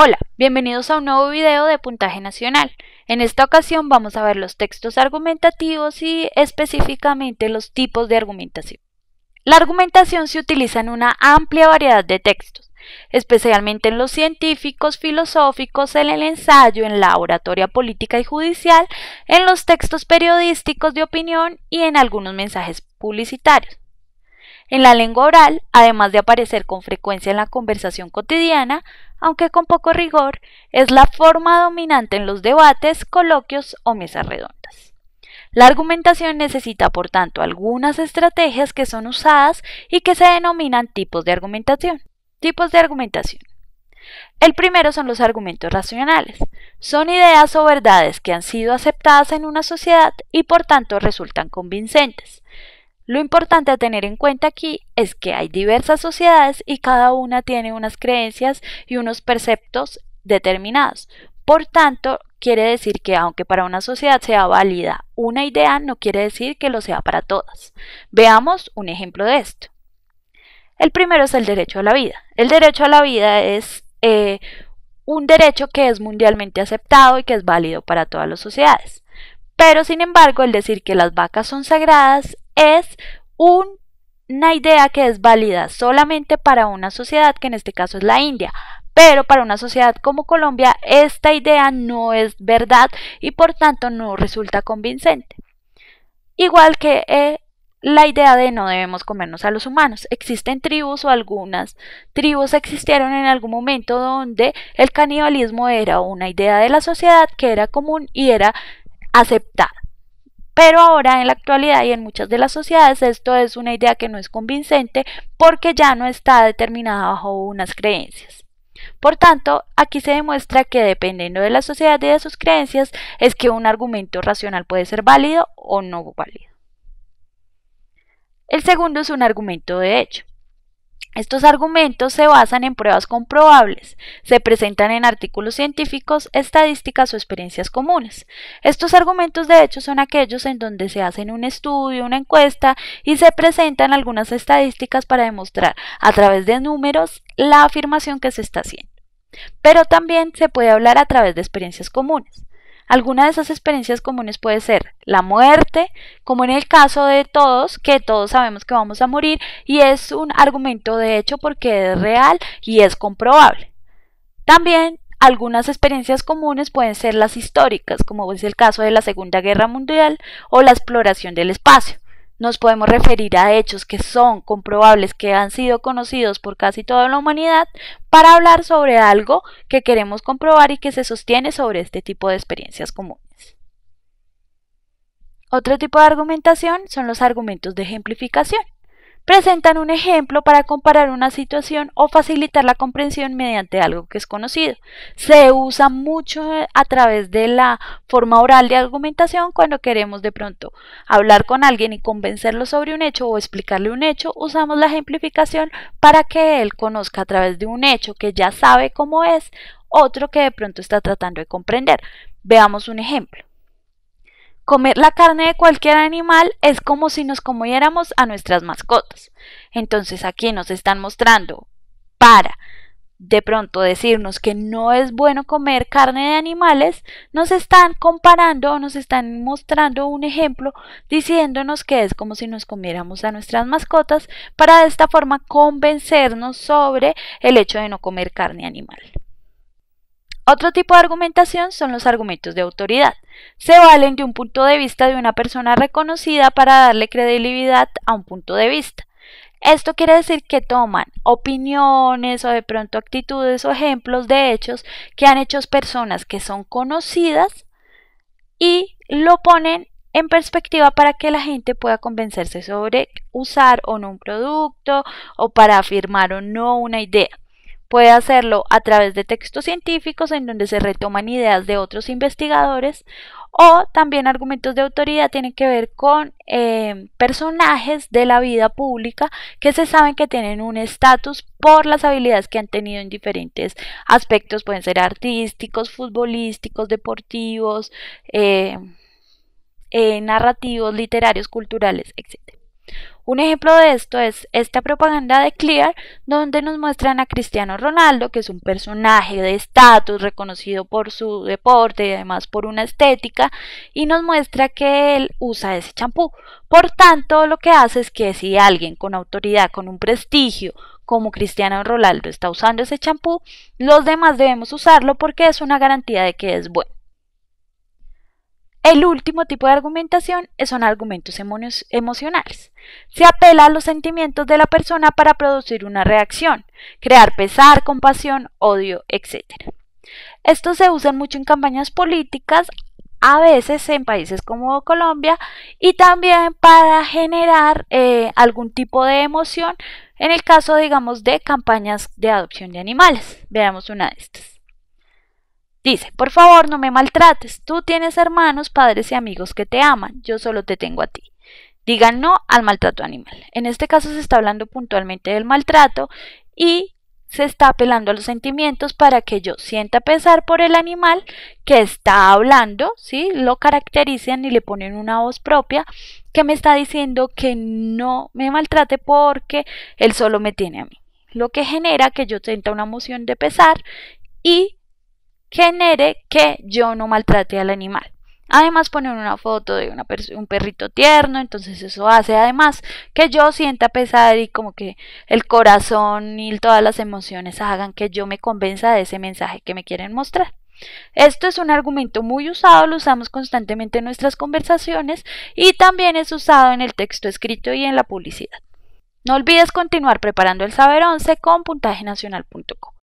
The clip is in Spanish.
Hola, bienvenidos a un nuevo video de Puntaje Nacional. En esta ocasión vamos a ver los textos argumentativos y específicamente los tipos de argumentación. La argumentación se utiliza en una amplia variedad de textos, especialmente en los científicos, filosóficos, en el ensayo, en la oratoria política y judicial, en los textos periodísticos de opinión y en algunos mensajes publicitarios. En la lengua oral, además de aparecer con frecuencia en la conversación cotidiana, aunque con poco rigor, es la forma dominante en los debates, coloquios o mesas redondas. La argumentación necesita, por tanto, algunas estrategias que son usadas y que se denominan tipos de argumentación. Tipos de argumentación. El primero son los argumentos racionales. Son ideas o verdades que han sido aceptadas en una sociedad y por tanto resultan convincentes. Lo importante a tener en cuenta aquí es que hay diversas sociedades y cada una tiene unas creencias y unos perceptos determinados. Por tanto, quiere decir que aunque para una sociedad sea válida una idea, no quiere decir que lo sea para todas. Veamos un ejemplo de esto. El primero es el derecho a la vida. El derecho a la vida es eh, un derecho que es mundialmente aceptado y que es válido para todas las sociedades. Pero, sin embargo, el decir que las vacas son sagradas es una idea que es válida solamente para una sociedad, que en este caso es la India. Pero para una sociedad como Colombia, esta idea no es verdad y por tanto no resulta convincente. Igual que eh, la idea de no debemos comernos a los humanos. Existen tribus o algunas tribus existieron en algún momento donde el canibalismo era una idea de la sociedad que era común y era aceptada. Pero ahora en la actualidad y en muchas de las sociedades esto es una idea que no es convincente porque ya no está determinada bajo unas creencias. Por tanto, aquí se demuestra que dependiendo de la sociedad y de sus creencias es que un argumento racional puede ser válido o no válido. El segundo es un argumento de hecho. Estos argumentos se basan en pruebas comprobables, se presentan en artículos científicos, estadísticas o experiencias comunes. Estos argumentos de hecho son aquellos en donde se hacen un estudio, una encuesta y se presentan algunas estadísticas para demostrar a través de números la afirmación que se está haciendo. Pero también se puede hablar a través de experiencias comunes. Alguna de esas experiencias comunes puede ser la muerte, como en el caso de todos, que todos sabemos que vamos a morir y es un argumento de hecho porque es real y es comprobable. También algunas experiencias comunes pueden ser las históricas, como es el caso de la Segunda Guerra Mundial o la exploración del espacio nos podemos referir a hechos que son comprobables, que han sido conocidos por casi toda la humanidad, para hablar sobre algo que queremos comprobar y que se sostiene sobre este tipo de experiencias comunes. Otro tipo de argumentación son los argumentos de ejemplificación presentan un ejemplo para comparar una situación o facilitar la comprensión mediante algo que es conocido. Se usa mucho eh, a través de la forma oral de argumentación cuando queremos de pronto hablar con alguien y convencerlo sobre un hecho o explicarle un hecho, usamos la ejemplificación para que él conozca a través de un hecho que ya sabe cómo es, otro que de pronto está tratando de comprender. Veamos un ejemplo comer la carne de cualquier animal es como si nos comiéramos a nuestras mascotas. Entonces aquí nos están mostrando para de pronto decirnos que no es bueno comer carne de animales, nos están comparando o nos están mostrando un ejemplo diciéndonos que es como si nos comiéramos a nuestras mascotas para de esta forma convencernos sobre el hecho de no comer carne animal. Otro tipo de argumentación son los argumentos de autoridad. Se valen de un punto de vista de una persona reconocida para darle credibilidad a un punto de vista. Esto quiere decir que toman opiniones o de pronto actitudes o ejemplos de hechos que han hecho personas que son conocidas y lo ponen en perspectiva para que la gente pueda convencerse sobre usar o no un producto o para afirmar o no una idea. Puede hacerlo a través de textos científicos en donde se retoman ideas de otros investigadores o también argumentos de autoridad tienen que ver con eh, personajes de la vida pública que se saben que tienen un estatus por las habilidades que han tenido en diferentes aspectos, pueden ser artísticos, futbolísticos, deportivos, eh, eh, narrativos, literarios, culturales, etc. Un ejemplo de esto es esta propaganda de Clear, donde nos muestran a Cristiano Ronaldo, que es un personaje de estatus reconocido por su deporte y además por una estética, y nos muestra que él usa ese champú. Por tanto, lo que hace es que si alguien con autoridad, con un prestigio, como Cristiano Ronaldo está usando ese champú, los demás debemos usarlo porque es una garantía de que es bueno. El último tipo de argumentación son argumentos emocionales. Se apela a los sentimientos de la persona para producir una reacción, crear pesar, compasión, odio, etc. Estos se usan mucho en campañas políticas, a veces en países como Colombia, y también para generar eh, algún tipo de emoción en el caso, digamos, de campañas de adopción de animales. Veamos una de estas. Dice, por favor no me maltrates, tú tienes hermanos, padres y amigos que te aman, yo solo te tengo a ti. Digan no al maltrato animal. En este caso se está hablando puntualmente del maltrato y se está apelando a los sentimientos para que yo sienta pesar por el animal que está hablando, ¿sí? Lo caracterizan y le ponen una voz propia que me está diciendo que no me maltrate porque él solo me tiene a mí. Lo que genera que yo sienta una emoción de pesar y genere que yo no maltrate al animal. Además poner una foto de un perrito tierno, entonces eso hace además que yo sienta pesar y como que el corazón y todas las emociones hagan que yo me convenza de ese mensaje que me quieren mostrar. Esto es un argumento muy usado, lo usamos constantemente en nuestras conversaciones y también es usado en el texto escrito y en la publicidad. No olvides continuar preparando el Saber 11 con puntajenacional.com.